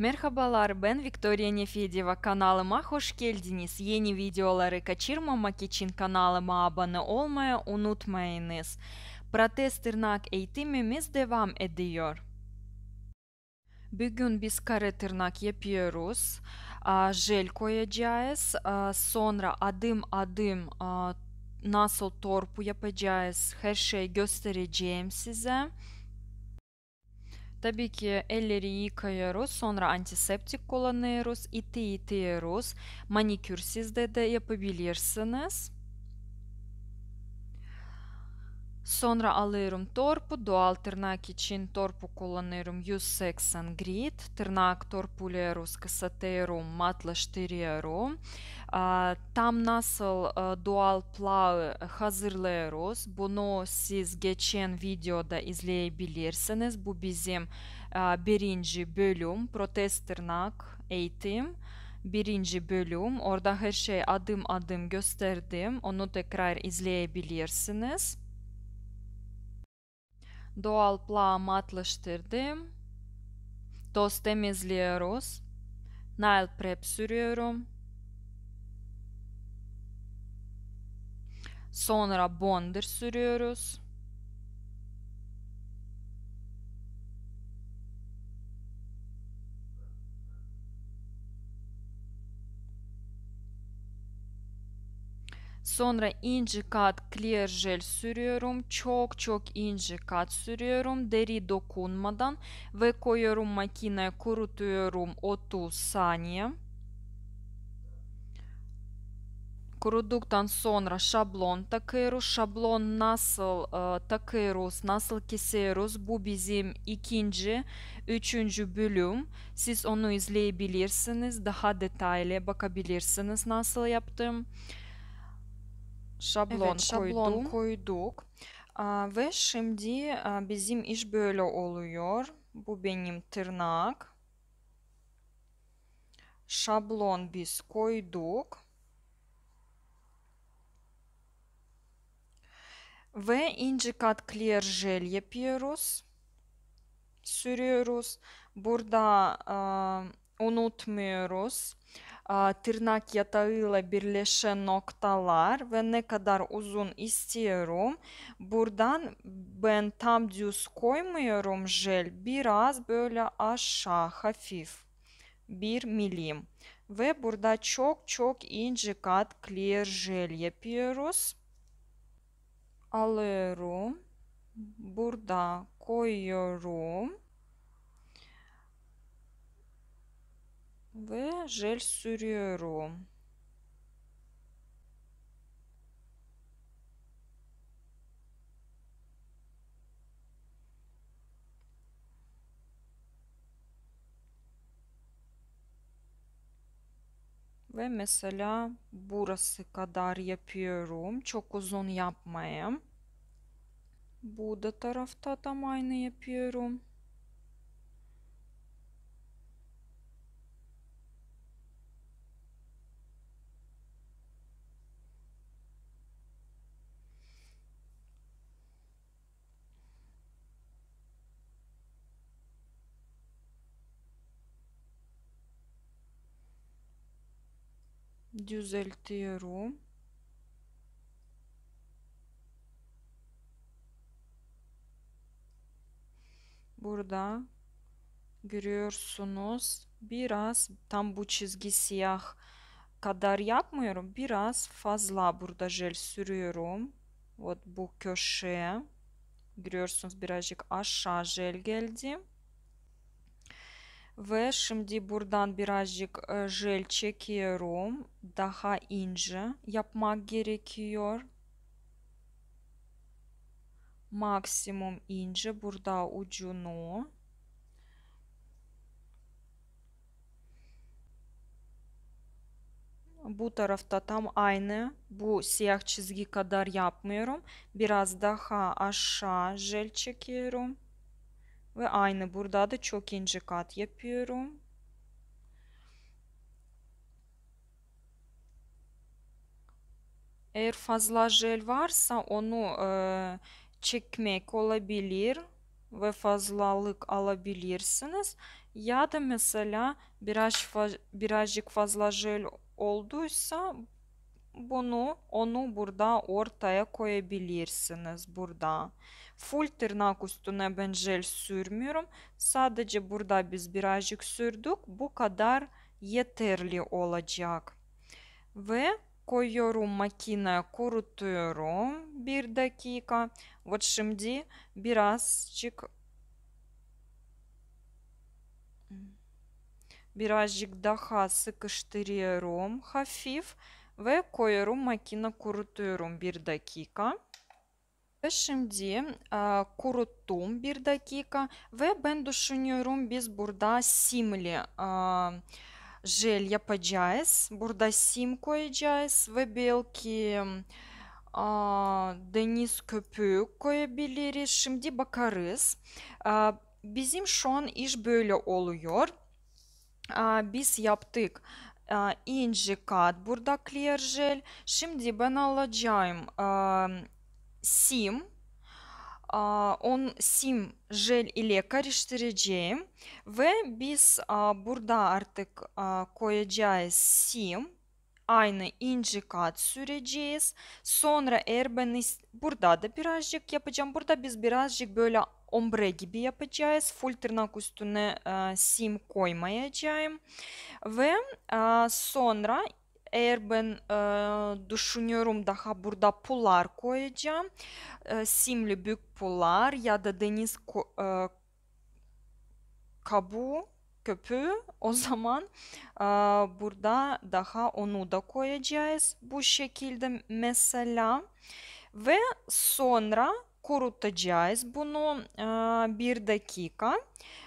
Merhabalar ben Victoria Nefedeva kanalıma hoş geldiniz. Yeni videoları kaçırmamak için kanalıma abone olmayı unutmayınız. Protez tırnak eğitimimiz devam ediyor. Bugün biz kare tırnak yapıyoruz. Jel koyacağız. Sonra adım adım nasıl torpu yapacağız her şeyi göstereceğim size. Tabii ki elleri yıkıyoruz, sonra antiseptik kullanıyoruz, iti itiyoruz. Manikür sizde de yapabilirsiniz. Sonra alıyorum torpu, doğal tırnak için torpu kullanıyorum 180 grit, tırnak torpuluyoruz, kısaltıyorum, matlaştırıyorum. Tam nasıl doğal plağı hazırlıyoruz. Bunu siz geçen videoda izleyebilirsiniz. Bu bizim birinci bölüm protez tırnak eğitim birinci bölüm. Orada her şey adım adım gösterdim. Onu tekrar izleyebilirsiniz. Doğal plağı matlaştırdım. Toz temizliyoruz. Nail prep sürüyorum. Sonra bondur sürüyoruz. Sonra ince kat clear jel sürüyorum. Çok çok ince kat sürüyorum. Deri dokunmadan ve koyuyorum makineye kurutuyorum 30 saniye. Kuruduk sonra şablon takıyoruz. Şablon nasıl e, takıyoruz, nasıl kesiyoruz? Bu bizim ikinci, üçüncü bölüm. Siz onu izleyebilirsiniz. Daha detaylı bakabilirsiniz nasıl yaptım. Şablon, evet, şablon koydum. koyduk. Ee, ve şimdi e, bizim iş böyle oluyor. Bu benim tırnak. Şablon biz koyduk. ve ince kat clear jel yapıyoruz. Sürüyoruz. Burada e, unutmuyoruz tırnak yatağıyla birleşen noktalar ve ne kadar uzun istiyorum. Buradan ben tam düz koymuyorum jel. Biraz böyle aşağı hafif 1 milim. Ve burada çok çok ince kat clear jel yapıyoruz alıyorum. Burada koyuyorum. Ve jel sürüyorum. ve mesela burası kadar yapıyorum. Çok uzun yapmayayım. Bu da tarafta tam aynı yapıyorum. düzeltiyorum. burada görüyorsunuz biraz tam bu çizgi siyah kadar yapmıyorum. Biraz fazla burada jel sürüyorum. Вот bu köşeye. Görüyorsunuz birazcık aşağı jel geldi. Ve şimdi buradan birazcık e, jel çekiyorum. Daha ince yapmak gerekiyor. maksimum ince burada ucunu bu tarafta tam aynı bu siyah çizgi kadar yapmıyorum. Biraz daha aşağı jel çekiyorum. Ve aynı burada da çok ince kat yapıyorum. Eğer fazla jel varsa onu e, çekmek olabilir ve fazlalık alabilirsiniz. Ya da mesela biraz birazcık fazla jel olduysa bunu onu burada ortaya koyabilirsiniz burada. Full tırnak üstüne ben jel sürmüyorum. Sadece burada biz birazcık sürdük. Bu kadar yeterli olacak. Ve koyuyorum makineye kurutuyorum bir dakika Вот Шимди, Бирасчик, Биражик Дахасы Кыштырером Хафиф в Койерум Макина Курутуерум Бирдакика. Шимди а, Курутум Бирдакика Ве Бендушунюрум Без Бурда Симли. А, желья Паджаес, Бурда Сим Коеджаес, в Белки Aa, deniz köpüğü koyabiliriz. Şimdi bakarız. Aa, bizim şu an iş böyle oluyor. Aa, biz yaptık Aa, ince kat. Burada clear gel. Şimdi ben alacağım Aa, sim. Aa, on sim jel ile karıştıracağım ve biz aa, burada artık aa, koyacağız sim aynı ince kat süreceğiz. Sonra eğer ben burada da birazcık yapacağım. Burada biz birazcık böyle ombre gibi yapacağız. Full tırnak üstüne e, sim koymayacağım. Ve e, sonra eğer ben e, düşünüyorum daha burada pullar koyacağım. E, simli büyük pullar ya da deniz ko- e, kabuğu köpüğü o zaman e, burada daha onu da koyacağız bu şekilde mesela ve sonra kurutacağız bunu e, bir dakika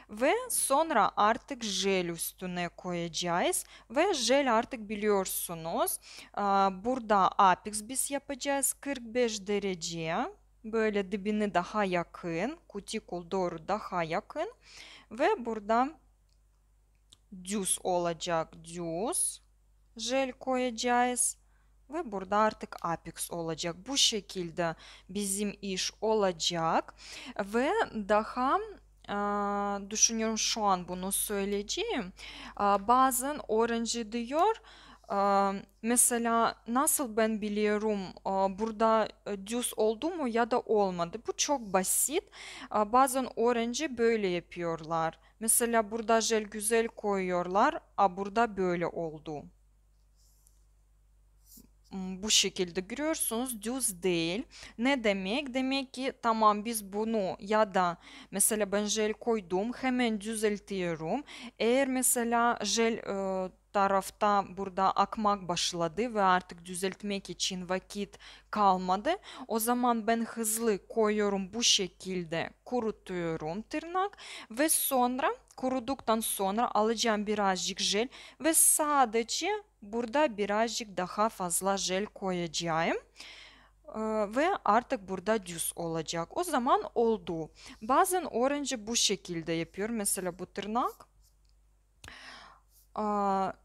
ve sonra artık jel üstüne koyacağız ve jel artık biliyorsunuz e, burada apex biz yapacağız 45 dereceye böyle dibini daha yakın kutikul doğru daha yakın ve burada düz olacak düz jel koyacağız ve burada artık apex olacak. Bu şekilde bizim iş olacak ve daha e, düşünüyorum şu an bunu söyleyeceğim. E, bazen orange diyor mesela nasıl ben biliyorum e, burada düz oldu mu ya da olmadı. Bu çok basit. bazen orange böyle yapıyorlar. Mesela burada jel güzel koyuyorlar. A burada böyle oldu. Hmm, bu şekilde görüyorsunuz düz değil. Ne demek? Demek ki tamam biz bunu ya da mesela ben jel koydum hemen düzeltiyorum. Eğer mesela jel e, tarafta burada akmak başladı ve artık düzeltmek için vakit kalmadı. O zaman ben hızlı koyuyorum bu şekilde kurutuyorum tırnak ve sonra kuruduktan sonra alacağım birazcık jel ve sadece burada birazcık daha fazla jel koyacağım ve artık burada düz olacak. O zaman oldu. Bazen orange bu şekilde yapıyor Mesela bu tırnak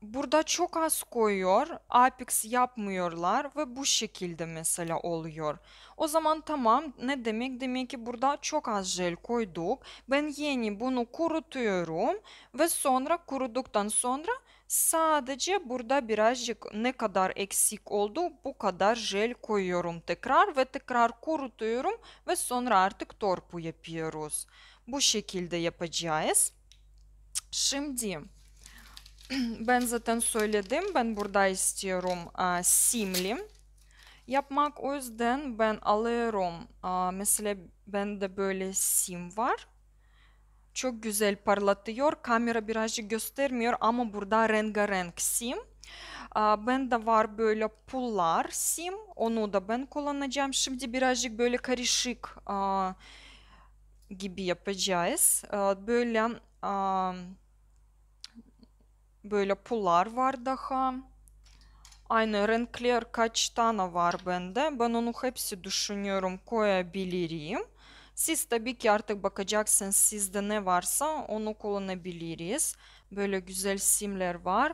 burada çok az koyuyor, Apex yapmıyorlar ve bu şekilde mesela oluyor. O zaman tamam ne demek? Demek ki burada çok az jel koyduk. Ben yeni bunu kurutuyorum ve sonra kuruduktan sonra sadece burada birazcık ne kadar eksik oldu bu kadar jel koyuyorum tekrar ve tekrar kurutuyorum ve sonra artık torpu yapıyoruz. Bu şekilde yapacağız. Şimdi... ben zaten söyledim. Ben burada istiyorum a, simli yapmak. O yüzden ben alıyorum. A, mesela bende böyle sim var. Çok güzel parlatıyor. Kamera birazcık göstermiyor ama burada rengarenk sim. Ben de var böyle pullar sim. Onu da ben kullanacağım. Şimdi birazcık böyle karışık gibi yapacağız. Böyle böyle pullar var daha. Aynı renkler kaç tane var bende. Ben onu hepsi düşünüyorum koyabilirim. Siz tabii ki artık bakacaksınız sizde ne varsa onu kullanabiliriz. Böyle güzel simler var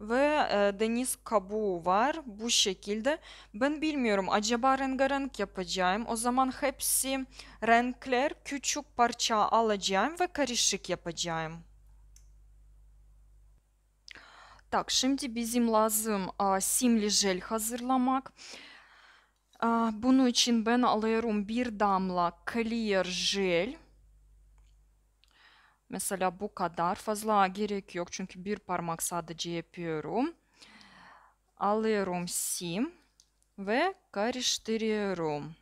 ve e, deniz kabuğu var bu şekilde. Ben bilmiyorum acaba rengarenk yapacağım. O zaman hepsi renkler küçük parça alacağım ve karışık yapacağım. Tak şimdi bizim lazım a, simli jel hazırlamak. A, bunun için ben alıyorum bir damla clear jel. Mesela bu kadar fazla gerek yok çünkü bir parmak sadece yapıyorum. Alıyorum sim ve karıştırıyorum.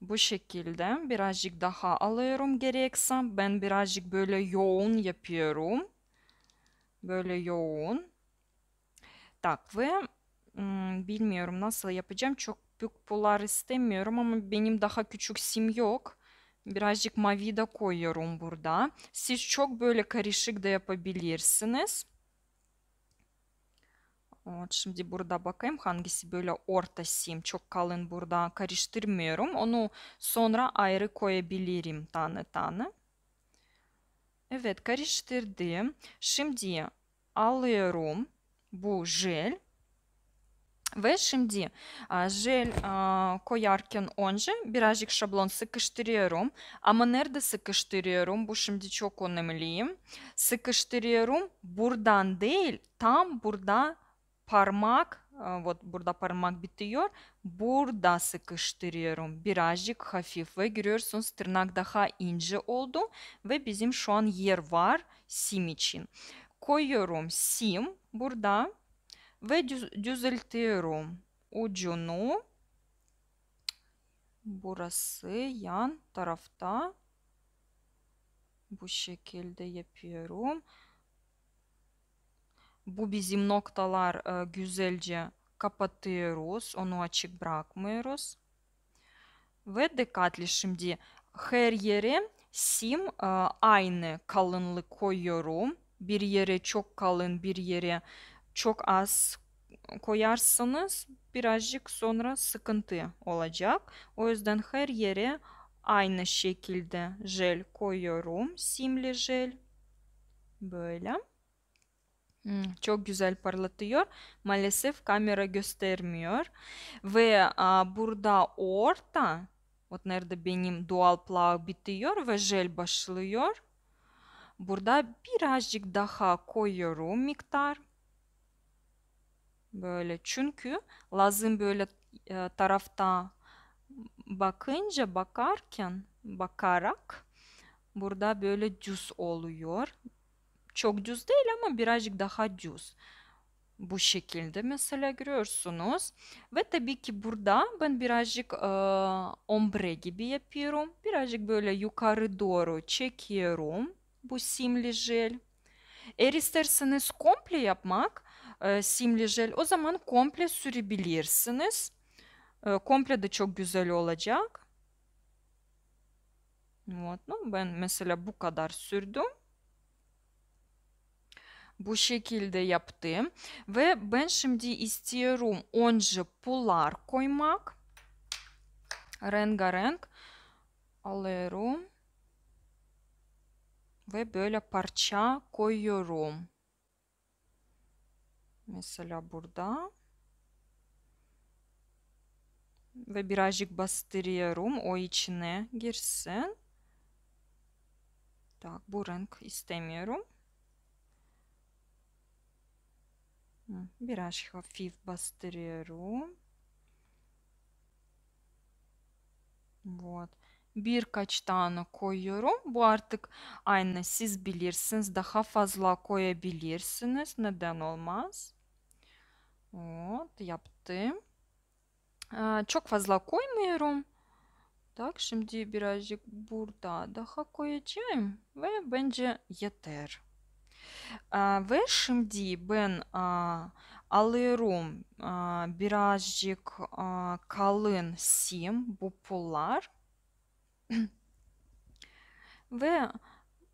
Bu şekilde birazcık daha alıyorum gerekse ben birazcık böyle yoğun yapıyorum böyle yoğun. Takve bilmiyorum nasıl yapacağım. Çok büyük polar istemiyorum ama benim daha küçük sim yok. Birazcık mavi de koyuyorum burada. Siz çok böyle karışık da yapabilirsiniz. Evet, şimdi burada bakayım hangisi böyle orta sim. Çok kalın burada karıştırmıyorum. Onu sonra ayrı koyabilirim tane tane. Evet karıştırdım. Şimdi alıyorum bu jel. Ve şimdi jel koyarken önce birazcık şablon sıkıştırıyorum. Ama nerede sıkıştırıyorum? Bu şimdi çok önemli. Sıkıştırıyorum buradan değil tam burada parmak вот burada parmak bitiyor. Burada sıkıştırıyorum. Birazcık hafif ve görüyorsunuz tırnak daha ince oldu ve bizim şu an yer var sim için. Koyuyorum sim burada ve düz düzeltiyorum ucunu. Burası yan tarafta. Bu şekilde yapıyorum bu bizim noktalar e, güzelce kapatıyoruz. Onu açık bırakmıyoruz. Ve dikkatli şimdi her yere sim e, aynı kalınlık koyuyorum. Bir yere çok kalın bir yere çok az koyarsanız birazcık sonra sıkıntı olacak. O yüzden her yere aynı şekilde jel koyuyorum. Simli jel. Böyle çok güzel parlatıyor. Maalesef kamera göstermiyor. Ve a, burada orta, ot nerede benim dual plow bitiyor ve jel başlıyor. Burada birazcık daha koyuyorum miktar. Böyle çünkü lazım böyle e, tarafta bakınca bakarken bakarak burada böyle düz oluyor çok düz değil ama birazcık daha düz. Bu şekilde mesela görüyorsunuz. Ve tabii ki burada ben birazcık e, ombre gibi yapıyorum. Birazcık böyle yukarı doğru çekiyorum bu simli jel. Eğer isterseniz komple yapmak e, simli jel o zaman komple sürebilirsiniz. E, komple de çok güzel olacak. Вот, ну, ben mesela bu kadar sürdüm. Bu şekilde yaptım ve ben şimdi istiyorum onca polar koymak. Rengarenk alıyorum ve böyle parça koyuyorum. Mesela burada ve birazcık bastırıyorum o içine girsin. Tak bu renk istemiyorum. Biraz hafif bastırıyorum. Вот. Birkaç tane koyuyorum. Bu artık aynı siz bilirsiniz. Daha fazla koyabilirsiniz. Neden olmaz? Вот, yaptım. Ee, çok fazla koymuyorum. Так, şimdi birazcık burada daha koyacağım ve bence yeter. Ve şimdi ben alıyorum birazcık kalın sim bu pullar. Ve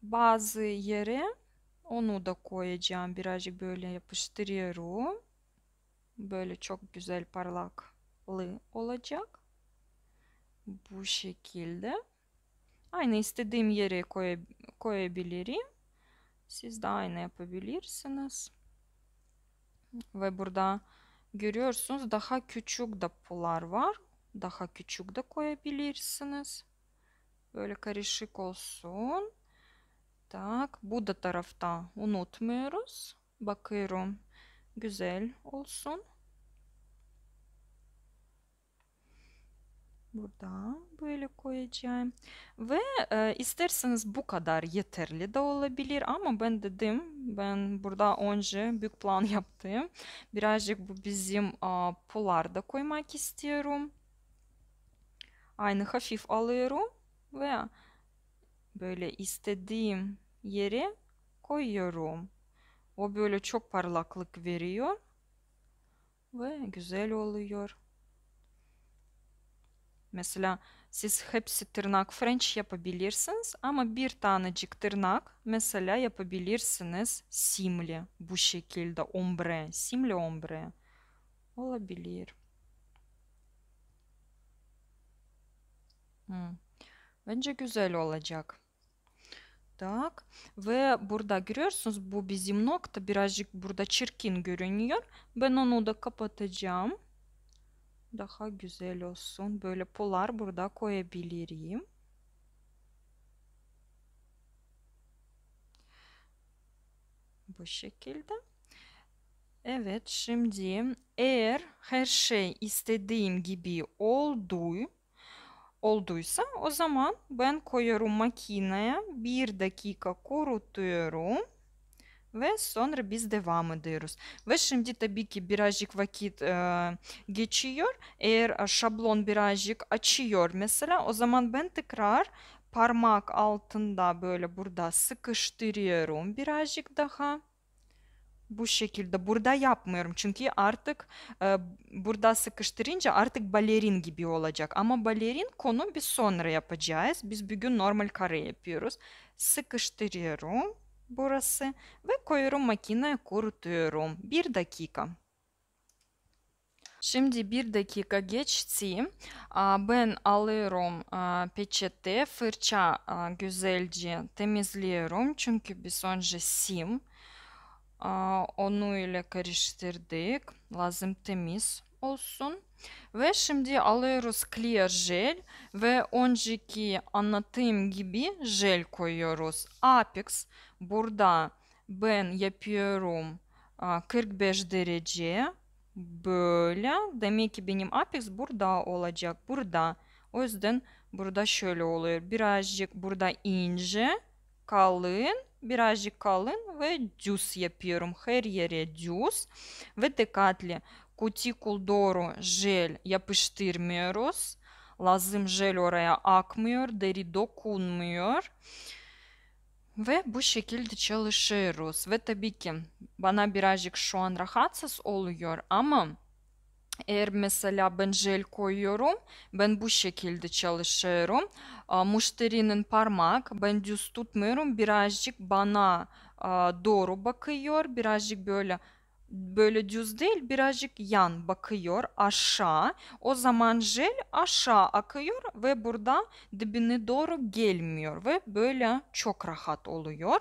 bazı yere onu da koyacağım. Birazcık böyle yapıştırıyorum. Böyle çok güzel parlaklı olacak. Bu şekilde. Aynı istediğim yere koy koyabilirim siz de aynı yapabilirsiniz. Ve burada görüyorsunuz daha küçük depolar var. Daha küçük de koyabilirsiniz. Böyle karışık olsun. Tak bu da tarafta unutmuyoruz. Bakıyorum güzel olsun. Burada böyle koyacağım. Ve e, isterseniz bu kadar yeterli de olabilir ama ben dedim ben burada önce büyük plan yaptım. Birazcık bu bizim e, polarda koymak istiyorum. Aynı hafif alıyorum ve böyle istediğim yeri koyuyorum. O böyle çok parlaklık veriyor ve güzel oluyor. Mesela siz hepsi tırnak French yapabilirsiniz ama bir tanecik tırnak mesela yapabilirsiniz simli bu şekilde ombre, simli ombre olabilir. Hmm. Bence güzel olacak. Tak, Ve burada görüyorsunuz bu bizim nokta birazcık burada çirkin görünüyor. Ben onu da kapatacağım daha güzel olsun. Böyle polar burada koyabilirim. Bu şekilde. Evet şimdi eğer her şey istediğim gibi oldu, olduysa o zaman ben koyarım makineye bir dakika kurutuyorum ve sonra biz devam ediyoruz. Ve şimdi tabii ki birazcık vakit e, geçiyor. Eğer şablon birazcık açıyor mesela o zaman ben tekrar parmak altında böyle burada sıkıştırıyorum birazcık daha. Bu şekilde burada yapmıyorum çünkü artık e, burada sıkıştırınca artık balerin gibi olacak. Ama balerin konu bir sonra yapacağız. Biz bugün normal kare yapıyoruz. Sıkıştırıyorum burası ve koyuyorum makineye kurutuyorum. Bir dakika. Şimdi bir dakika geçti. Ben alıyorum peçete, fırça güzelce temizliyorum. Çünkü biz önce sim onu ile karıştırdık. Lazım temiz olsun. Ve şimdi alıyoruz clear jel ve önceki anlattığım gibi jel koyuyoruz. Apex burada ben yapıyorum 45 derece böyle. Demek ki benim apex burada olacak. Burada. O yüzden burada şöyle oluyor. Birazcık burada ince, kalın, birazcık kalın ve düz yapıyorum. Her yere düz ve dikkatli Kutikul jel yapıştırmıyoruz. Lazım jel oraya akmıyor, deri dokunmuyor. Ve bu şekilde çalışıyoruz. Ve tabii ki bana birazcık şu an rahatsız oluyor ama eğer mesela ben jel koyuyorum, ben bu şekilde çalışıyorum. Müşterinin parmak, ben düz tutmuyorum, birazcık bana doğru bakıyor, birazcık böyle böyle düz değil birazcık yan bakıyor aşağı. O zaman jel aşağı akıyor ve burada dibine doğru gelmiyor ve böyle çok rahat oluyor.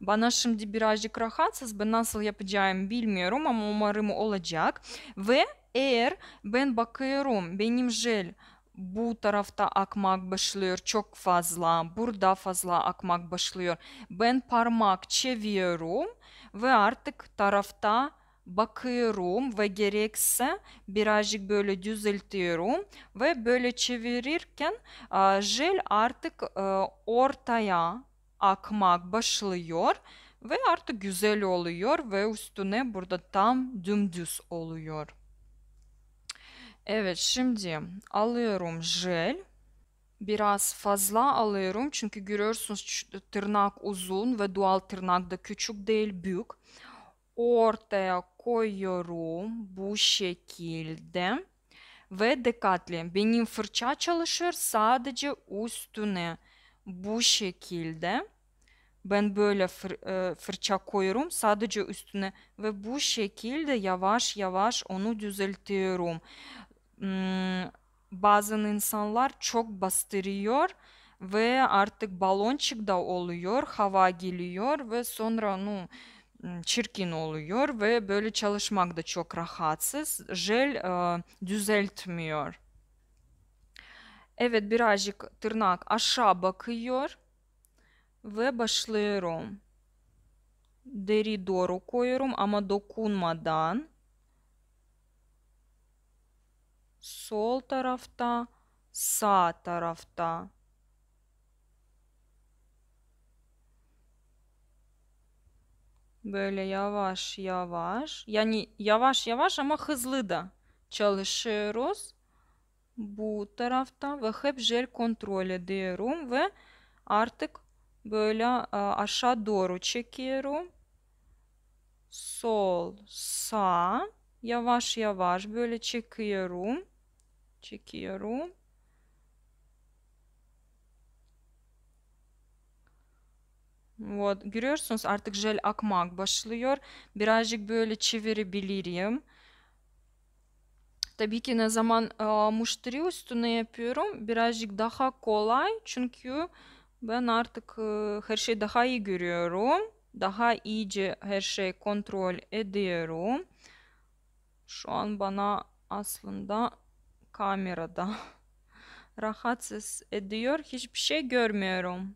Bana şimdi birazcık rahatsız ben nasıl yapacağım bilmiyorum ama umarım olacak. Ve eğer ben bakıyorum benim jel bu tarafta akmak başlıyor çok fazla, burada fazla akmak başlıyor. Ben parmak çeviriyorum ve artık tarafta bakıyorum ve gerekse birazcık böyle düzeltiyorum ve böyle çevirirken jel artık e, ortaya akmak başlıyor ve artık güzel oluyor ve üstüne burada tam dümdüz oluyor. Evet şimdi alıyorum jel biraz fazla alıyorum. Çünkü görüyorsunuz tırnak uzun ve dual tırnak da küçük değil büyük. Ortaya koyuyorum bu şekilde ve dikkatli. Benim fırça çalışır sadece üstüne bu şekilde. Ben böyle fır, e, fırça koyuyorum sadece üstüne ve bu şekilde yavaş yavaş onu düzeltiyorum. Hmm, bazen insanlar çok bastırıyor ve artık balonçık da oluyor, hava geliyor ve sonra ну ıı, çirkin oluyor ve böyle çalışmak da çok rahatsız. Jel e, düzeltmiyor. Evet birazcık tırnak aşağı bakıyor ve başlıyorum. Deri doğru koyuyorum ama dokunmadan. sol tarafta, sağ tarafta. Böyle yavaş yavaş. Yani yavaş yavaş ama hızlı da çalışıyoruz. Bu tarafta ve hep yer kontrol ediyorum ve artık böyle e, aşağı doğru çekiyorum. Sol, sağ. Yavaş yavaş böyle çekiyorum çekiyorum. Вот, görüyorsunuz artık jel akmak başlıyor. Birazcık böyle çevirebilirim. Tabii ki ne zaman e, müşteri üstüne yapıyorum birazcık daha kolay. Çünkü ben artık e, her şeyi daha iyi görüyorum. Daha iyice her şey kontrol ediyorum. Şu an bana aslında kamerada. Rahatsız ediyor. Hiçbir şey görmüyorum.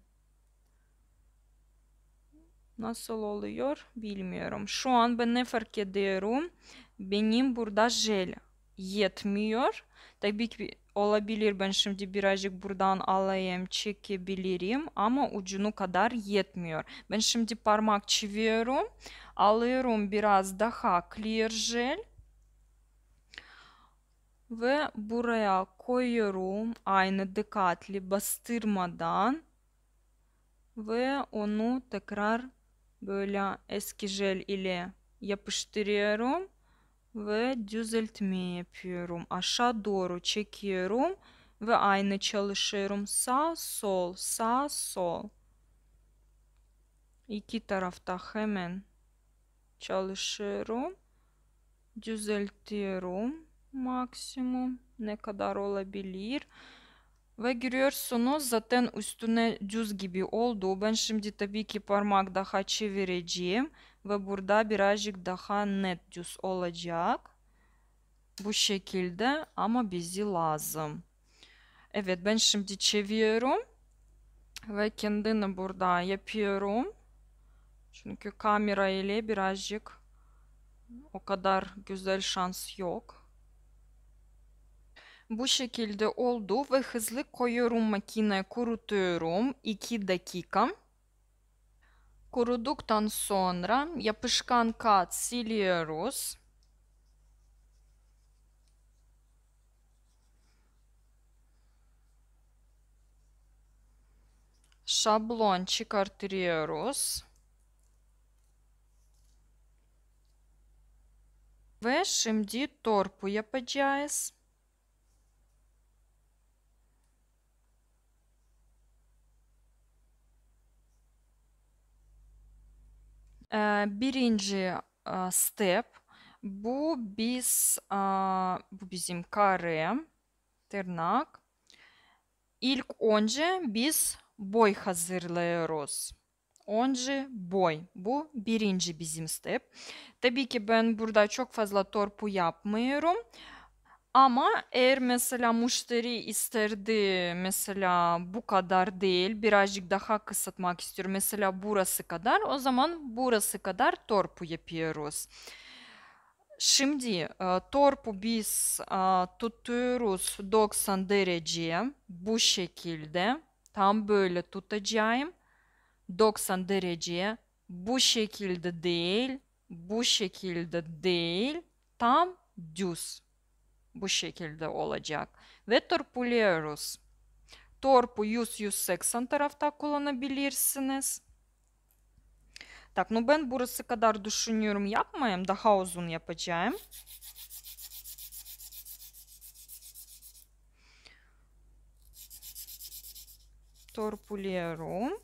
Nasıl oluyor bilmiyorum. Şu an ben ne fark ediyorum? Benim burada jel yetmiyor. Tabii ki olabilir ben şimdi birazcık buradan alayım çekebilirim ama ucunu kadar yetmiyor. Ben şimdi parmak çeviriyorum. Alıyorum biraz daha clear jel ve buraya koyuyorum aynı dikkatli bastırmadan ve onu tekrar böyle eski jel ile yapıştırıyorum ve düzeltme yapıyorum. Aşağı doğru çekiyorum ve aynı çalışıyorum. Sağ sol sağ sol. İki tarafta hemen çalışıyorum. Düzeltiyorum maksimum ne kadar olabilir ve giriyorsunuz zaten üstüne cüz gibi oldu ben şimdi tabii ki parmak daha çevireceğim ve burada birazcık daha net cüz olacak bu şekilde ama bizi lazım evet ben şimdi çeviriyorum ve kendini burada yapıyorum çünkü kamera ile birazcık o kadar güzel şans yok Bu şekilde oldu ve hızlı koyuyorum makine kurutuyorum 2 dakika. Kuruduktan sonra yapışkan kat siliyoruz. Şablon çıkartıyoruz. Ve şimdi torpu yapacağız. Birinci step bu biz bu bizim kare tırnak. İlk önce biz boy hazırlıyoruz. Onca boy. Bu birinci bizim step. Tabii ki ben burada çok fazla torpu yapmıyorum. Ama eğer mesela müşteri isterdi mesela bu kadar değil birazcık daha kısıtmak istiyor mesela burası kadar o zaman burası kadar torpu yapıyoruz. Şimdi e, torpu biz e, tutuyoruz 90 dereceye bu şekilde tam böyle tutacağım 90 dereceye bu şekilde değil bu şekilde değil tam düz bu şekilde olacak. Ve torpuliyoruz. Torpu 100-180 tarafta kullanabilirsiniz. Tak, ну ben burası kadar düşünüyorum yapmayayım. Daha uzun yapacağım. Torpuliyorum.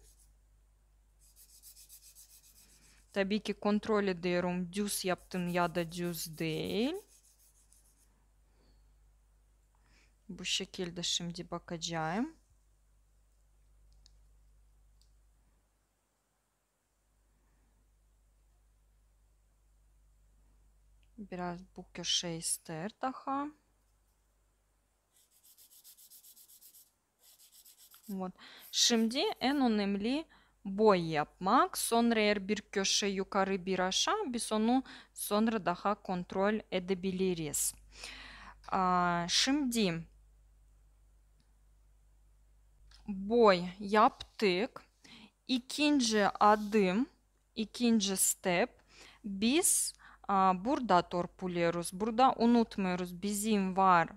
Tabii ki kontrol ediyorum. Düz yaptım ya da düz değil. Bu şekilde şimdi bakacağım. Biraz bu köşe ister daha. Вот. Şimdi en önemli boy yapmak. Sonra eğer bir köşe yukarı bir aşağı biz onu sonra daha kontrol edebiliriz. Şimdi boy yaptık. İkinci adım, ikinci step. Biz a, burada torpuluyoruz. Burada unutmuyoruz. Bizim var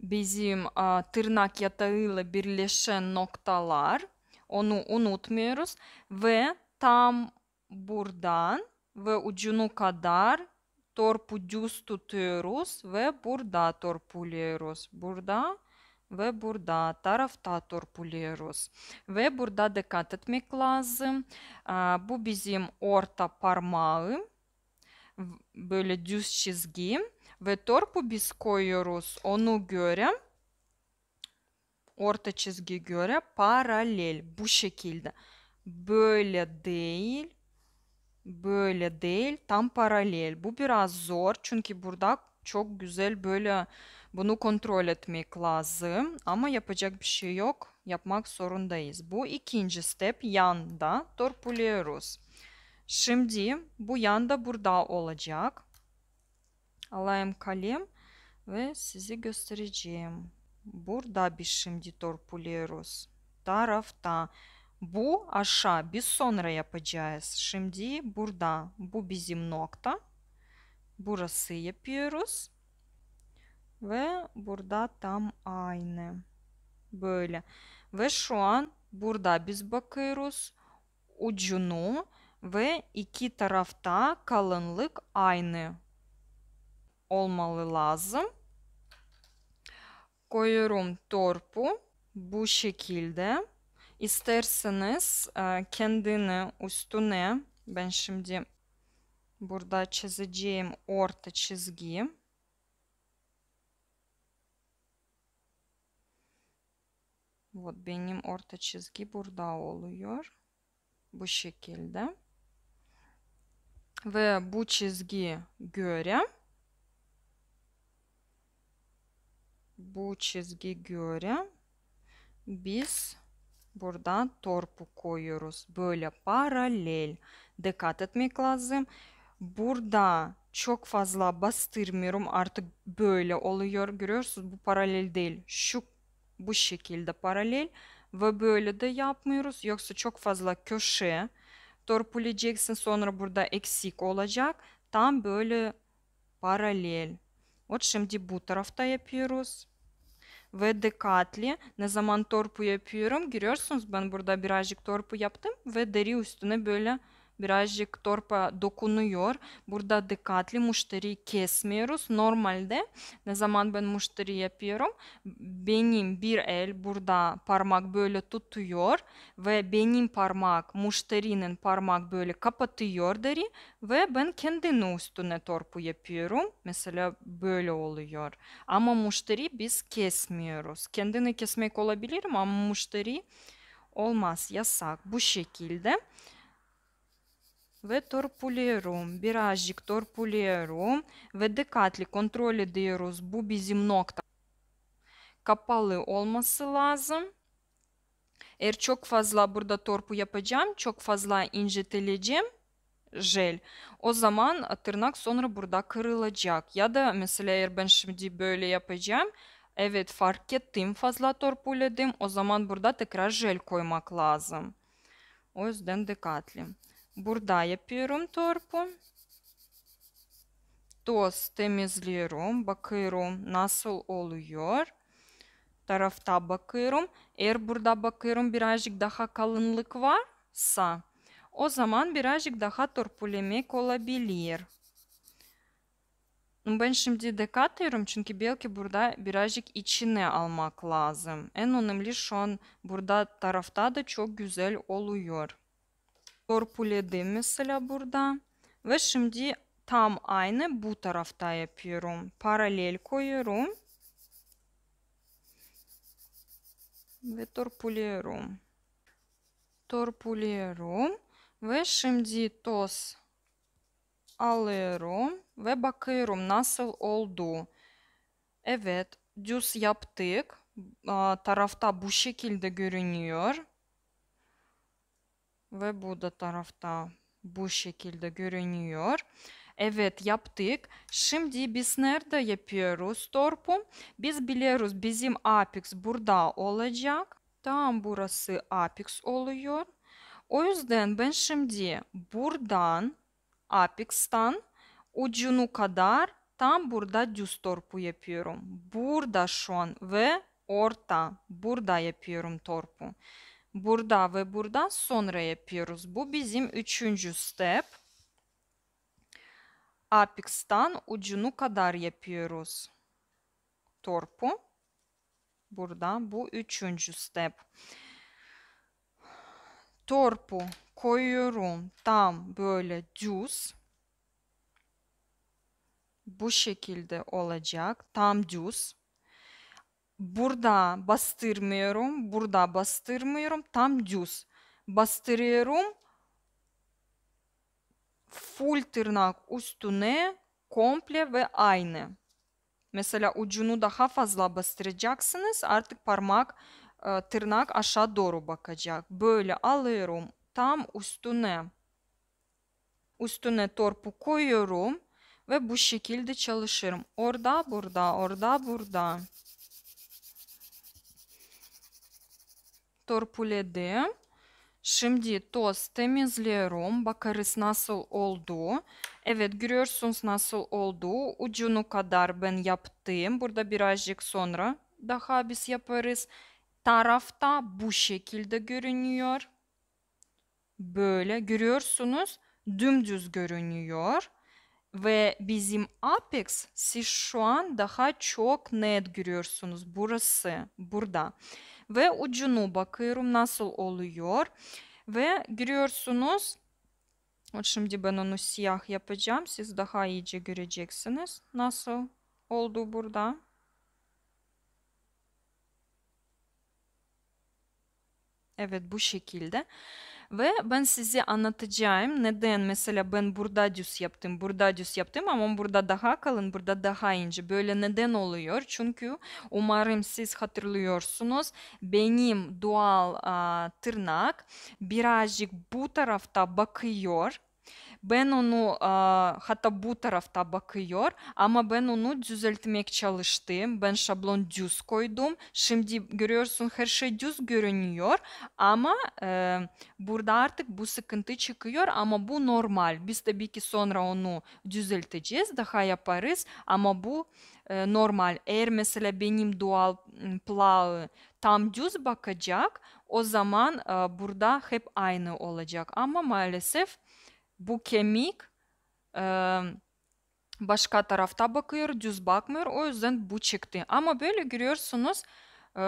bizim a, tırnak yatağıyla birleşen noktalar. Onu unutmuyoruz. Ve tam buradan ve ucunu kadar torpu düz tutuyoruz ve burada torpuluyoruz. Burada ve burada tarafta torpuluyoruz ve burada dikkat etmek lazım. Bu bizim orta parmağım böyle düz çizgi ve torpu biz koyuyoruz onu göre orta çizgi göre paralel bu şekilde böyle değil böyle değil tam paralel bu biraz zor çünkü burada çok güzel böyle bunu kontrol etmek lazım ama yapacak bir şey yok. Yapmak zorundayız. Bu ikinci step yanda torpuluyoruz. Şimdi bu yanda burada olacak. Alayım kalem ve sizi göstereceğim. Burada bir şimdi torpuluyoruz. Tarafta. Bu aşağı biz sonra yapacağız. Şimdi burada bu bizim nokta. Burası yapıyoruz. Ve burada tam aynı. Böyle. Ve şu an burada biz bakıyoruz ucunu ve iki tarafta kalınlık aynı olmalı lazım. Koyuyorum torpu bu şekilde. İsterseniz e, kendini üstüne ben şimdi burada çizeceğim orta çizgi. Vot benim orta çizgi burada oluyor. Bu şekilde. Ve bu çizgi göre bu çizgi göre biz burada torpu koyuyoruz. Böyle paralel. Dikkat etmek lazım. Burada çok fazla bastırmıyorum. Artık böyle oluyor. Görüyorsunuz bu paralel değil. Şu bu şekilde paralel ve böyle de yapmıyoruz. Yoksa çok fazla köşe torpileyeceksin sonra burada eksik olacak. Tam böyle paralel. Вот şimdi bu tarafta yapıyoruz. Ve dikkatli ne zaman torpu yapıyorum görüyorsunuz ben burada birazcık torpu yaptım ve deri üstüne böyle birazcık torpa dokunuyor. Burada dikkatli müşteri kesmiyoruz. Normalde ne zaman ben müşteri yapıyorum benim bir el burada parmak böyle tutuyor ve benim parmak müşterinin parmak böyle kapatıyor deri ve ben kendinin üstüne torpu yapıyorum. Mesela böyle oluyor. Ama müşteri biz kesmiyoruz. Kendini kesmek olabilir ama müşteri olmaz yasak bu şekilde ve torpulerum, birazcık torpulerum ve dikkatli kontrol ediyoruz. Bu bizim nokta. Kapalı olması lazım. Eğer çok fazla burada torpu yapacağım, çok fazla inceteleceğim jel. O zaman tırnak sonra burada kırılacak. Ya da mesela eğer ben şimdi böyle yapacağım. Evet fark ettim fazla torpuledim. O zaman burada tekrar jel koymak lazım. O yüzden dikkatli. Burada yapıyorum torpu. Toz temizliyorum. Bakıyorum nasıl oluyor. Tarafta bakıyorum. Eğer burada bakıyorum birazcık daha kalınlık varsa o zaman birazcık daha torpulemek olabilir. Ben şimdi dikkat ediyorum çünkü belki burada birazcık içine almak lazım. En önemli şu an burada tarafta da çok güzel oluyor torpuladım mesela burada. Ve şimdi tam aynı bu tarafta yapıyorum. Paralel koyuyorum. Ve torpuluyorum. Torpuluyorum. Ve şimdi toz alıyorum ve bakıyorum nasıl oldu. Evet, düz yaptık. Tarafta bu şekilde görünüyor ve bu da tarafta bu şekilde görünüyor. Evet yaptık. Şimdi biz nerede yapıyoruz torpu? Biz biliyoruz bizim apex burada olacak. Tam burası apex oluyor. O yüzden ben şimdi buradan apex'tan ucunu kadar tam burada düz torpu yapıyorum. Burada şu an ve orta burada yapıyorum torpu burada ve buradan sonra yapıyoruz. Bu bizim üçüncü step. Apex'tan ucunu kadar yapıyoruz. Torpu. Buradan bu üçüncü step. Torpu koyuyorum tam böyle düz. Bu şekilde olacak. Tam düz burada bastırmıyorum, burada bastırmıyorum. Tam düz. Bastırıyorum. Full tırnak üstüne komple ve aynı. Mesela ucunu daha fazla bastıracaksınız. Artık parmak e, tırnak aşağı doğru bakacak. Böyle alıyorum. Tam üstüne. Üstüne torpu koyuyorum. Ve bu şekilde çalışırım. Orada, burada, orada, burada. torpulede, Şimdi tostemiz liromba karıs nasıl oldu? Evet görüyorsunuz nasıl oldu. Ucunu kadar ben yaptım. Burada birazcık sonra daha biz yaparız. Tarafta bu şekilde görünüyor. Böyle görüyorsunuz dümdüz görünüyor. Ve bizim apex siz şu an daha çok net görüyorsunuz. Burası burada ve ucunu bakıyorum nasıl oluyor. Ve görüyorsunuz От şimdi ben onu siyah yapacağım. Siz daha iyice göreceksiniz. Nasıl oldu burada? Evet bu şekilde. Ve ben size anlatacağım neden mesela ben burada düz yaptım, burada düz yaptım ama burada daha kalın, burada daha ince. Böyle neden oluyor? Çünkü umarım siz hatırlıyorsunuz benim doğal a, tırnak birazcık bu tarafta bakıyor ben onu a, hatta bu tarafta bakıyor ama ben onu düzeltmek çalıştım. Ben şablon düz koydum. Şimdi görüyorsun her şey düz görünüyor ama e, burada artık bu sıkıntı çıkıyor ama bu normal. Biz tabii ki sonra onu düzelteceğiz, daha yaparız ama bu e, normal. Eğer mesela benim doğal plağı tam düz bakacak o zaman e, burada hep aynı olacak ama maalesef bu kemik e, başka tarafta bakıyor, düz bakmıyor. O yüzden bu çıktı. Ama böyle görüyorsunuz e,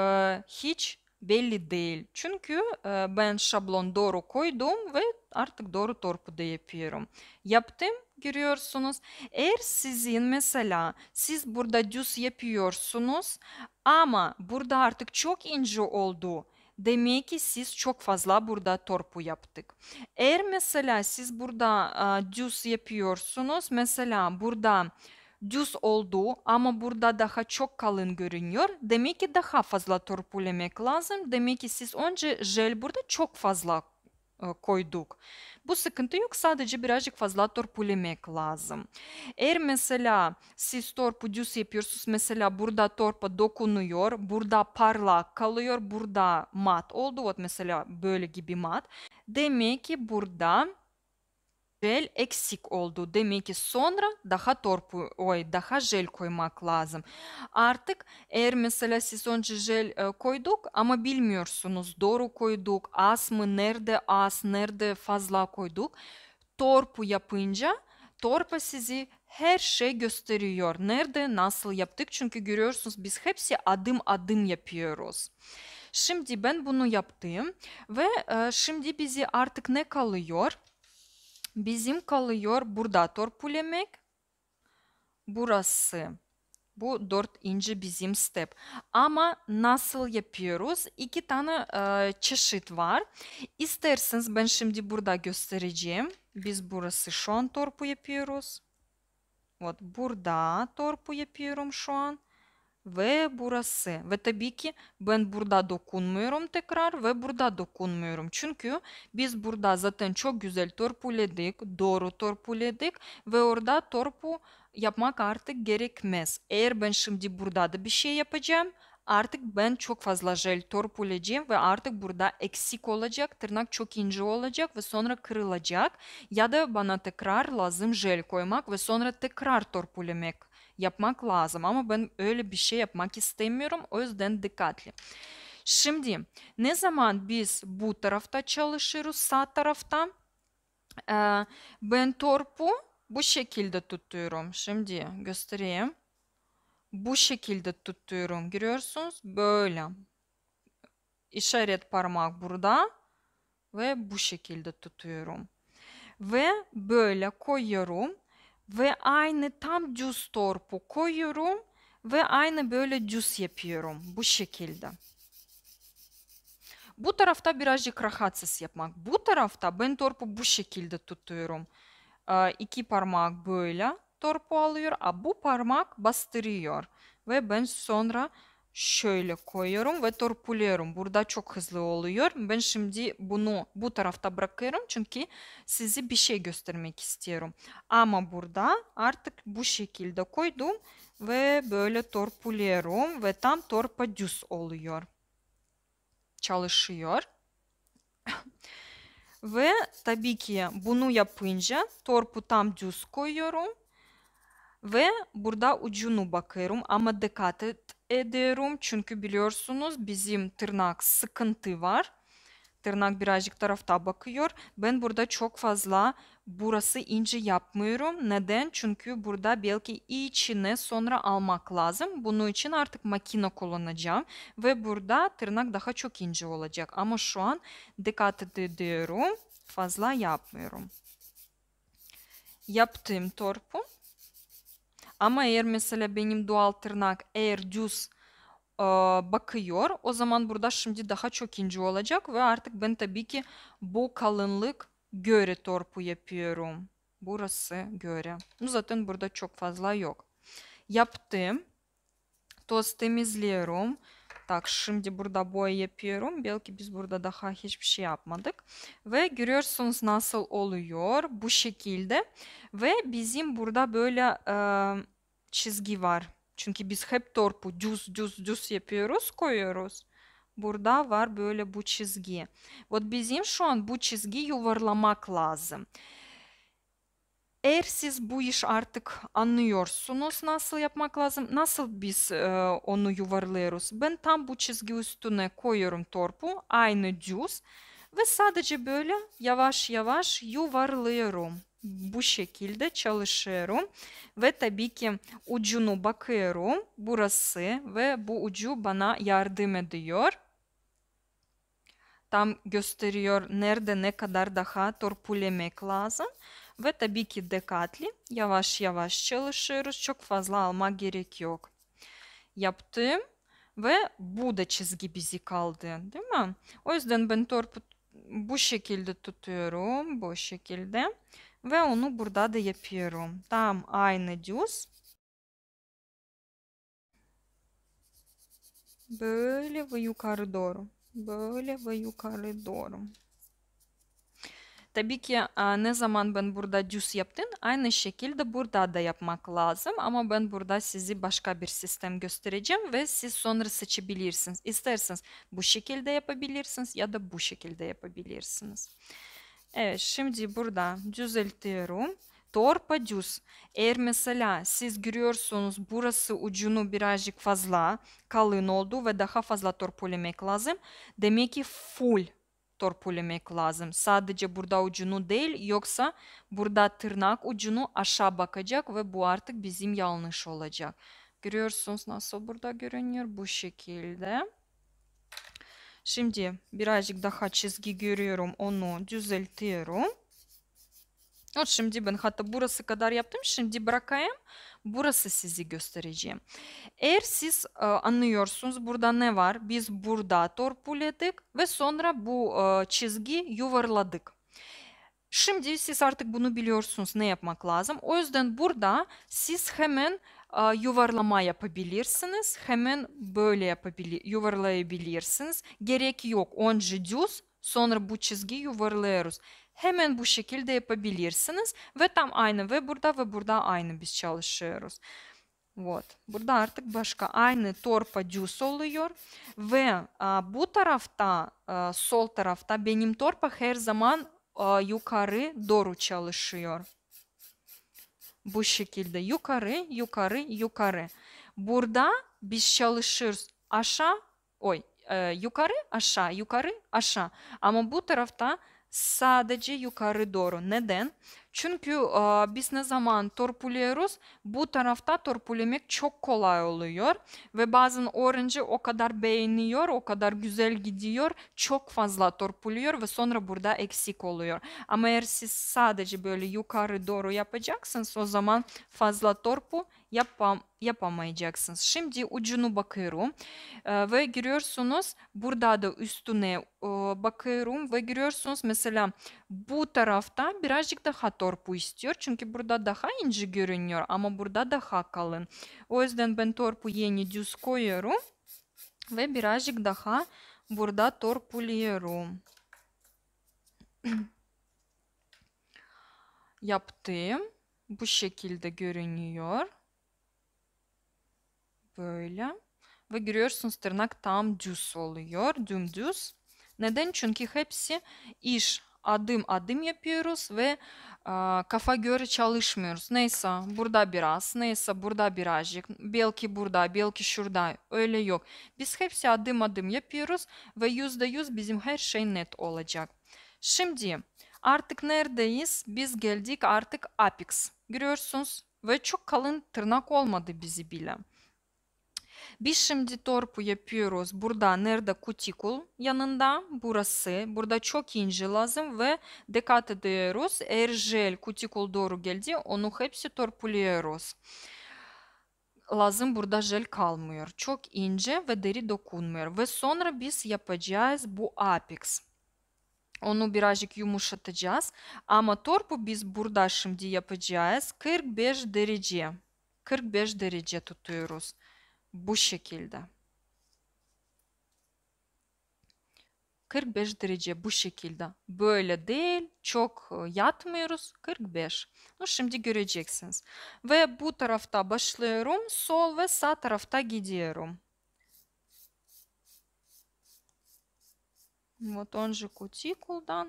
hiç belli değil. Çünkü e, ben şablon doğru koydum ve artık doğru torpuda yapıyorum. Yaptım görüyorsunuz. Eğer sizin mesela siz burada düz yapıyorsunuz ama burada artık çok ince oldu. Demek ki siz çok fazla burada torpu yaptık. Eğer mesela siz burada e, düz yapıyorsunuz. Mesela burada düz oldu ama burada daha çok kalın görünüyor. Demek ki daha fazla torpulemek lazım. Demek ki siz önce jel burada çok fazla koyduk. Bu sıkıntı yok sadece birazcık fazla torpulemek lazım. Eğer mesela siz torpu düz yapıyorsunuz mesela burada torpa dokunuyor, burada parlak kalıyor, burada mat oldu. Ot mesela böyle gibi mat. Demek ki burada jel eksik oldu. Demek ki sonra daha torpu oy daha jel koymak lazım. Artık eğer mesela siz önce jel e, koyduk ama bilmiyorsunuz doğru koyduk az mı nerede az nerede fazla koyduk. Torpu yapınca torpa sizi her şey gösteriyor. Nerede nasıl yaptık çünkü görüyorsunuz biz hepsi adım adım yapıyoruz. Şimdi ben bunu yaptım ve e, şimdi bizi artık ne kalıyor? Bizim kalıyor burada torpulemek. Burası. Bu ince bizim step. Ama nasıl yapıyoruz? İki tane e, çeşit var. İsterseniz ben şimdi burada göstereceğim. Biz burası şu an torpu yapıyoruz. Вот burada torpu yapıyorum şu an ve burası ve tabii ki ben burada dokunmuyorum tekrar ve burada dokunmuyorum. Çünkü biz burada zaten çok güzel torpuledik, doğru torpuledik ve orada torpu yapmak artık gerekmez. Eğer ben şimdi burada da bir şey yapacağım artık ben çok fazla jel torpuleyeceğim ve artık burada eksik olacak, tırnak çok ince olacak ve sonra kırılacak. Ya da bana tekrar lazım jel koymak ve sonra tekrar torpulemek yapmak lazım ama ben öyle bir şey yapmak istemiyorum. O yüzden dikkatli. Şimdi ne zaman biz bu tarafta çalışırız sağ tarafta ee, ben torpu bu şekilde tutuyorum. Şimdi göstereyim. Bu şekilde tutuyorum. Görüyorsunuz böyle. İşaret parmak burada ve bu şekilde tutuyorum. Ve böyle koyuyorum ve aynı tam cüz torpu koyuyorum ve aynı böyle cüz yapıyorum bu şekilde. Bu tarafta birazcık rahatsız yapmak. Bu tarafta ben torpu bu şekilde tutuyorum. Ee, iki parmak böyle torpu alıyor. A bu parmak bastırıyor. Ve ben sonra şöyle koyuyorum ve torpuluyorum. Burada çok hızlı oluyor. Ben şimdi bunu bu tarafta bırakıyorum çünkü size bir şey göstermek istiyorum. Ama burada artık bu şekilde koydum ve böyle torpuluyorum ve tam torpa düz oluyor. Çalışıyor. ve tabii ki bunu yapınca torpu tam düz koyuyorum ve burada ucunu bakıyorum ama dikkat et ediyorum. Çünkü biliyorsunuz bizim tırnak sıkıntı var. Tırnak birazcık tarafta bakıyor. Ben burada çok fazla burası ince yapmıyorum. Neden? Çünkü burada belki içine sonra almak lazım. Bunun için artık makine kullanacağım. Ve burada tırnak daha çok ince olacak. Ama şu an dikkat ediyorum. Fazla yapmıyorum. Yaptığım torpun ama eğer mesela benim doğal tırnak eğer düz e, bakıyor o zaman burada şimdi daha çok ince olacak ve artık ben tabii ki bu kalınlık göre torpu yapıyorum. Burası göre. Zaten burada çok fazla yok. Yaptım. Toz temizliyorum. Tak şimdi burada boya yapıyorum. Belki biz burada daha hiçbir şey yapmadık. Ve görüyorsunuz nasıl oluyor bu şekilde. Ve bizim burada böyle e, çizgi var. Çünkü biz hep torpu düz düz düz yapıyoruz koyuyoruz. Burada var böyle bu çizgi. Вот bizim şu an bu çizgi yuvarlamak lazım. Eğer siz bu iş artık anlıyorsunuz nasıl yapmak lazım, nasıl biz e, onu yuvarlıyoruz. Ben tam bu çizgi üstüne koyuyorum torpu, aynı düz ve sadece böyle yavaş yavaş yuvarlıyorum. Bu şekilde çalışıyorum ve tabii ki ucunu bakıyorum burası ve bu ucu bana yardım ediyor tam gösteriyor nerede ne kadar daha torpulemek lazım. Ve tabii ki dikkatli yavaş yavaş çalışıyoruz. Çok fazla almak gerek yok. Yaptım ve bu da çizgi bizi kaldı değil mi? O yüzden ben torpu bu şekilde tutuyorum. Bu şekilde. Ve onu burada da yapıyorum. Tam aynı düz. Böyle ve yukarı doğru. Böyle ve yukarı doğru. Tabii ki ne zaman ben burada düz yaptın aynı şekilde burada da yapmak lazım. Ama ben burada sizi başka bir sistem göstereceğim ve siz sonra seçebilirsiniz. İsterseniz bu şekilde yapabilirsiniz ya da bu şekilde yapabilirsiniz. Evet, şimdi burada düzeltiyorum torpa düz. Eğer mesela siz görüyorsunuz burası ucunu birazcık fazla kalın oldu ve daha fazla torpolemek lazım. Demek ki full torpulemek lazım. Sadece burada ucunu değil yoksa burada tırnak ucunu aşağı bakacak ve bu artık bizim yanlış olacak. Görüyorsunuz nasıl burada görünüyor bu şekilde. Şimdi birazcık daha çizgi görüyorum onu düzeltiyorum. Şimdi ben hatta burası kadar yaptım. Şimdi bırakayım burası sizi göstereceğim. Eğer siz e, anlıyorsunuz burada ne var? Biz burada torpuledik ve sonra bu e, çizgi yuvarladık. Şimdi siz artık bunu biliyorsunuz ne yapmak lazım. O yüzden burada siz hemen e, yuvarlama yapabilirsiniz. Hemen böyle yapabilir, yuvarlayabilirsiniz. Gerek yok. Onca düz sonra bu çizgi yuvarlıyoruz hemen bu şekilde yapabilirsiniz. Ve tam aynı ve burada ve burada aynı biz çalışıyoruz. Вот. Burada artık başka aynı torpa düz oluyor ve a, bu tarafta a, sol tarafta benim torpa her zaman a, yukarı doğru çalışıyor. Bu şekilde yukarı, yukarı, yukarı. Burada biz çalışırız aşağı, oy e, yukarı, aşağı, yukarı, aşağı. Ama bu tarafta sadece yukarı doğru. Neden? Çünkü e, biz ne zaman torpuluyoruz bu tarafta torpulemek çok kolay oluyor ve bazen öğrenci o kadar beğeniyor, o kadar güzel gidiyor, çok fazla torpuluyor ve sonra burada eksik oluyor. Ama eğer siz sadece böyle yukarı doğru yapacaksınız o zaman fazla torpu yapam yapamayacaksınız. Şimdi ucunu bakıyorum e, ve giriyorsunuz. Burada da üstüne e, bakıyorum ve giriyorsunuz. Mesela bu tarafta birazcık daha torpu istiyor. Çünkü burada daha ince görünüyor ama burada daha kalın. O yüzden ben torpu yeni düz koyuyorum ve birazcık daha burada torpuluyorum. yaptım bu şekilde görünüyor. Böyle. Ve görüyorsunuz tırnak tam düz oluyor. Dümdüz. Neden? Çünkü hepsi iş adım adım yapıyoruz ve a, kafa göre çalışmıyoruz. Neyse burada biraz, neyse burada birazcık, belki burada, belki şurada öyle yok. Biz hepsi adım adım yapıyoruz ve yüzde yüz bizim her şey net olacak. Şimdi artık neredeyiz? Biz geldik artık Apex. Görüyorsunuz ve çok kalın tırnak olmadı bizi bile. Bir şimdi torpu yapıyoruz. Burada nerede kutikul yanında burası. Burada çok ince lazım ve dikkat ediyoruz. Eğer jel kutikul doğru geldi onu hepsi torpuluyoruz. Lazım burada jel kalmıyor. Çok ince ve deri dokunmuyor. Ve sonra biz yapacağız bu apex. Onu birazcık yumuşatacağız. Ama torpu biz burada şimdi yapacağız. 45 derece. 45 derece tutuyoruz. bu şekilde. 45 derece bu şekilde. Böyle değil, çok yatmıyoruz. 45. Ну, şimdi göreceksiniz. Ve bu tarafta başlıyorum. Sol ve sağ tarafta gidiyorum. Вот он же кутикулдан.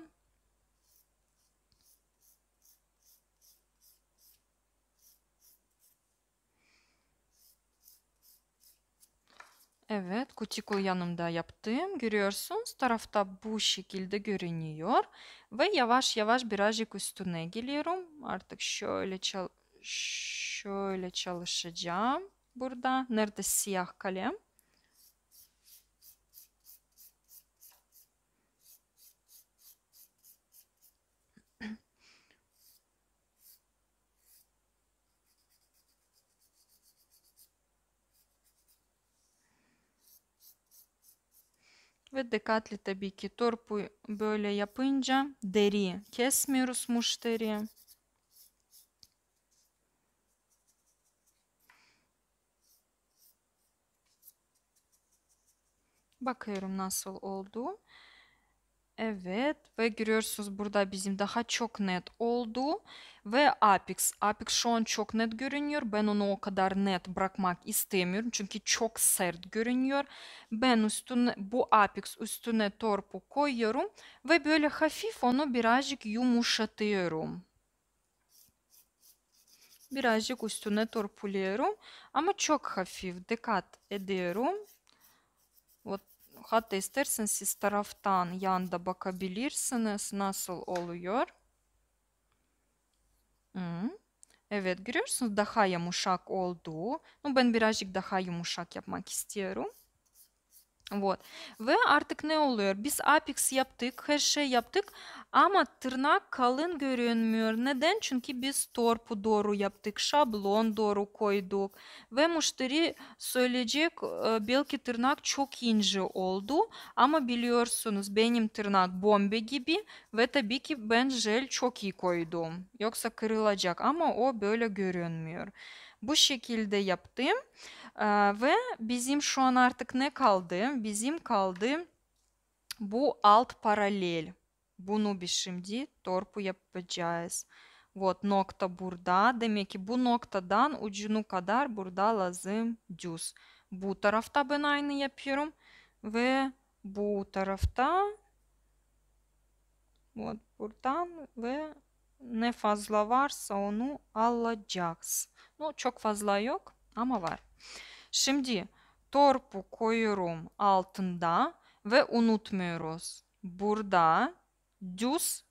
Evet, kutiku yanımda yaptım. Görüyorsunuz tarafta bu şekilde görünüyor. Ve yavaş yavaş birazcık üstüne geliyorum. Artık şöyle çal şöyle çalışacağım. Burada nerede siyah kalem? ve dikkatli tabii ki torpu böyle yapınca deri kesmiyoruz müşteriye. Bakıyorum nasıl oldu. Evet ve görüyorsunuz burada bizim daha çok net oldu ve Apex. Apex şu an çok net görünüyor. Ben onu o kadar net bırakmak istemiyorum çünkü çok sert görünüyor. Ben üstüne bu Apex üstüne torpu koyuyorum ve böyle hafif onu birazcık yumuşatıyorum. Birazcık üstüne torpuluyorum ama çok hafif dikkat ediyorum. Hatta siz taraftan yanda bakabilirsiniz nasıl oluyor. Hmm. Evet görüyorsunuz daha yumuşak oldu. ben birazcık daha yumuşak yapmak istiyorum. Ve artık ne oluyor? Biz apex yaptık, her şey yaptık ama tırnak kalın görünmüyor. Neden? Çünkü biz torpu doğru yaptık, şablon doğru koyduk ve müşteri söyleyecek e, belki tırnak çok ince oldu ama biliyorsunuz benim tırnak bombe gibi ve tabii ki ben jel çok iyi koydum. Yoksa kırılacak ama o böyle görünmüyor. Bu şekilde yaptım. Ee, ve bizim şu an artık ne kaldı? Bizim kaldı bu alt paralel. Bunu biz şimdi torpu yapacağız. Вот nokta burada. Demek ki bu noktadan ucunu kadar burada lazım düz. Bu tarafta ben aynı yapıyorum. Ve bu tarafta вот buradan ve ne fazla varsa onu alacağız. Ну, çok fazla yok ama var. Şimdi torpu koyuyorum altında ve unutmuyoruz. Burada düz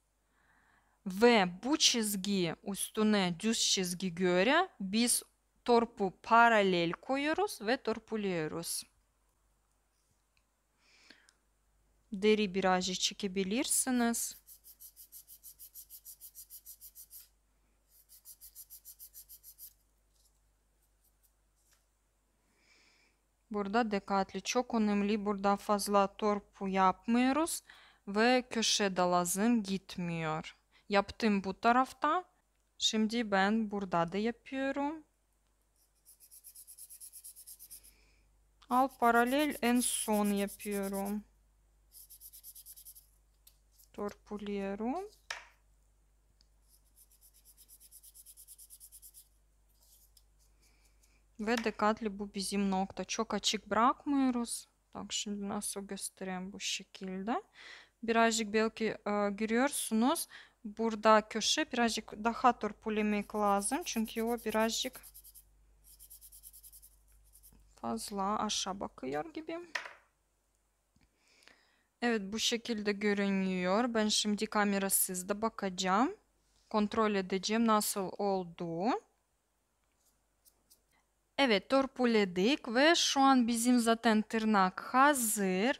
ve bu çizgi üstüne düz çizgi göre biz torpu paralel koyuyoruz ve torpuluyoruz. Deri virajı çekebilirsiniz. Burada dikkatli çok önemli. Burada fazla torpu yapmıyoruz ve köşe de lazım gitmiyor. Yaptım bu tarafta. Şimdi ben burada da yapıyorum. Al paralel en son yapıyorum. Torpuluyorum. ve bu bizim nokta. Çok açık bırakmıyoruz. Bak şimdi nasıl göstereyim bu şekilde. Birazcık belki e, görüyorsunuz. Burada köşe birazcık daha törpülemek lazım. Çünkü o birazcık fazla aşağı bakıyor gibi. Evet bu şekilde görünüyor. Ben şimdi kamerasız da bakacağım. Kontrol edeceğim nasıl olduğu. Evet, torpiledik ve şu an bizim zaten tırnak hazır.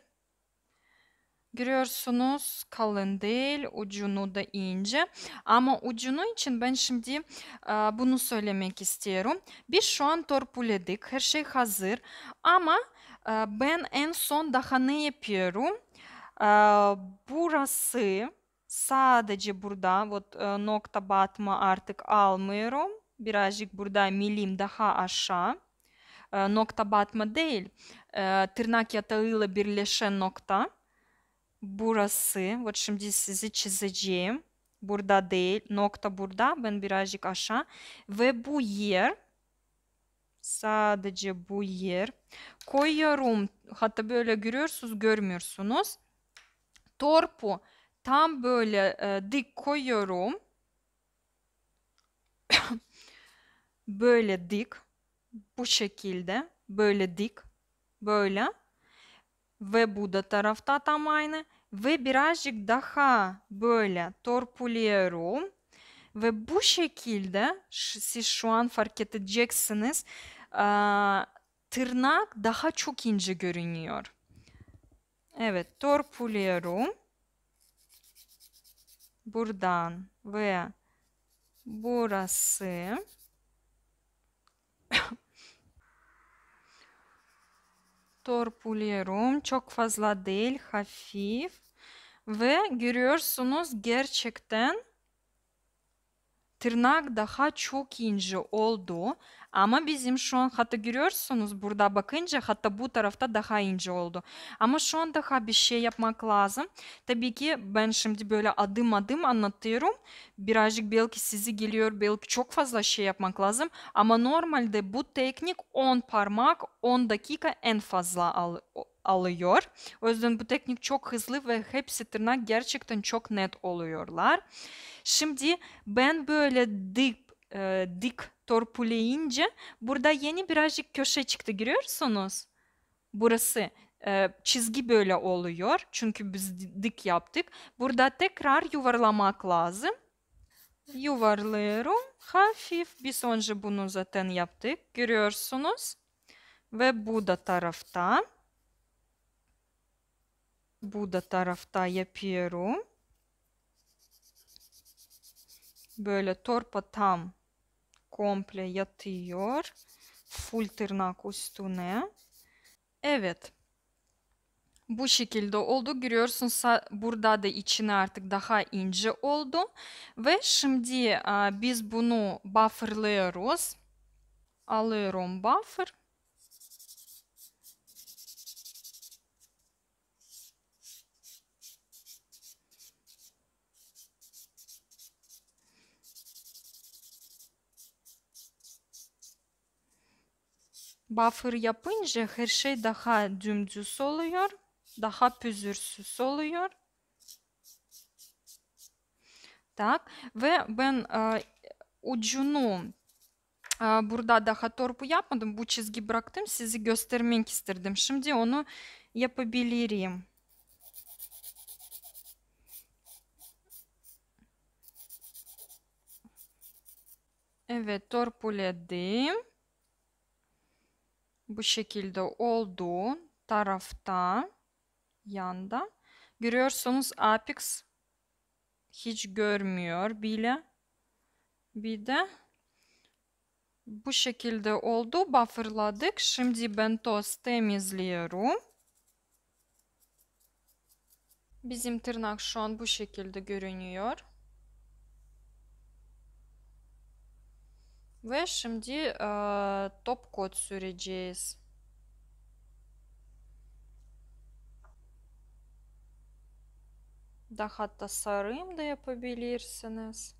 Görüyorsunuz kalın değil, ucunu da ince. Ama ucunu için ben şimdi a, e, bunu söylemek istiyorum. Biz şu an torpiledik, her şey hazır. Ama a, e, ben en son daha ne yapıyorum? A, e, burası sadece burada, вот, nokta batma artık almıyorum birazcık burada milim daha aşağı. E, nokta batma değil. E, tırnak yatağıyla birleşen nokta. Burası. Вот şimdi sizi çizeceğim. Burada değil. Nokta burada. Ben birazcık aşağı. Ve bu yer sadece bu yer koyuyorum. Hatta böyle görüyorsunuz, görmüyorsunuz. Torpu tam böyle e, dik koyuyorum. böyle dik, bu şekilde, böyle dik, böyle ve bu da tarafta tam aynı ve birazcık daha böyle torpuluyorum ve bu şekilde siz şu an fark edeceksiniz tırnak daha çok ince görünüyor. Evet torpuluyorum. Buradan ve burası. Torpuluyorum. Çok fazla değil. Hafif. Ve görüyorsunuz gerçekten tırnak daha çok ince oldu. Ama bizim şu an hatta görüyorsunuz burada bakınca hatta bu tarafta daha ince oldu. Ama şu an daha bir şey yapmak lazım. Tabii ki ben şimdi böyle adım adım anlatıyorum. Birazcık belki sizi geliyor belki çok fazla şey yapmak lazım. Ama normalde bu teknik 10 parmak 10 dakika en fazla al alıyor. O yüzden bu teknik çok hızlı ve hepsi tırnak gerçekten çok net oluyorlar. Şimdi ben böyle dip, e, dik torpuleyince burada yeni birazcık köşe çıktı görüyorsunuz. Burası e, çizgi böyle oluyor çünkü biz dik yaptık. Burada tekrar yuvarlamak lazım. Yuvarlıyorum hafif biz önce bunu zaten yaptık görüyorsunuz. Ve bu da tarafta. Bu da tarafta yapıyorum. Böyle torpa tam komple yatıyor. Full tırnak üstüne. Evet. Bu şekilde oldu. Görüyorsunuz burada da içine artık daha ince oldu. Ve şimdi e, biz bunu bufferlıyoruz. Alıyorum buffer. Buffer yapınca her şey daha dümdüz oluyor. Daha püzürsüz oluyor. Tak, Ve ben e, ucunu e, burada daha torpu yapmadım. Bu çizgi bıraktım. Sizi göstermek istedim. Şimdi onu yapabilirim. Evet torpuledim bu şekilde olduğu tarafta yanda görüyorsunuz apex hiç görmüyor bile. Bir de bu şekilde oldu. Bufferladık. Şimdi ben toz temizliyorum. Bizim tırnak şu an bu şekilde görünüyor. VSMD e, top kod Suri.js. Da tasarım da yapabilirsiniz.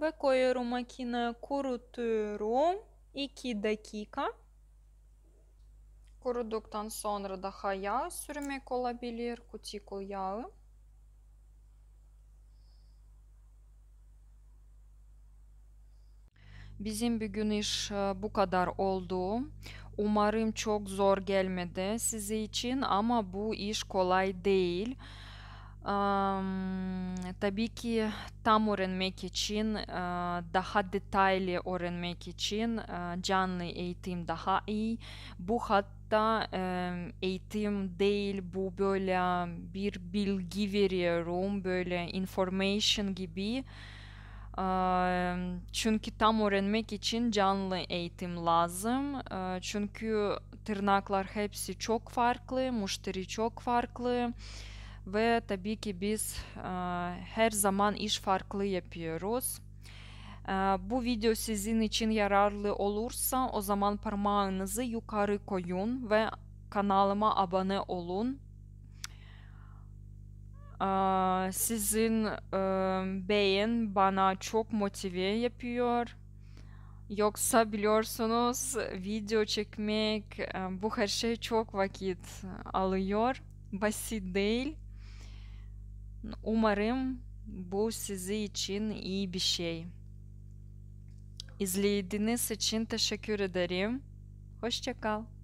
Ve koyuyorum makine kurutuyorum. 2 dakika. Kuruduktan sonra daha yağ sürmek olabilir. Kutikul yağı. Bizim bugün iş e, bu kadar oldu. Umarım çok zor gelmedi size için ama bu iş kolay değil. Um, tabii ki tam öğrenmek için, e, daha detaylı öğrenmek için e, canlı eğitim daha iyi. Bu hat birazcık e, eğitim değil bu böyle bir bilgi veriyorum böyle information gibi. Çünkü tam öğrenmek için canlı eğitim lazım. Çünkü tırnaklar hepsi çok farklı, müşteri çok farklı ve tabii ki biz her zaman iş farklı yapıyoruz. Ee, bu video sizin için yararlı olursa o zaman parmağınızı yukarı koyun ve kanalıma abone olun. Ee, sizin beğen bana çok motive yapıyor. Yoksa biliyorsunuz video çekmek bu her şey çok vakit alıyor. Basit değil. Umarım bu sizi için iyi bir şey. İzlediğiniz için teşekkür ederim. Hoşçakal.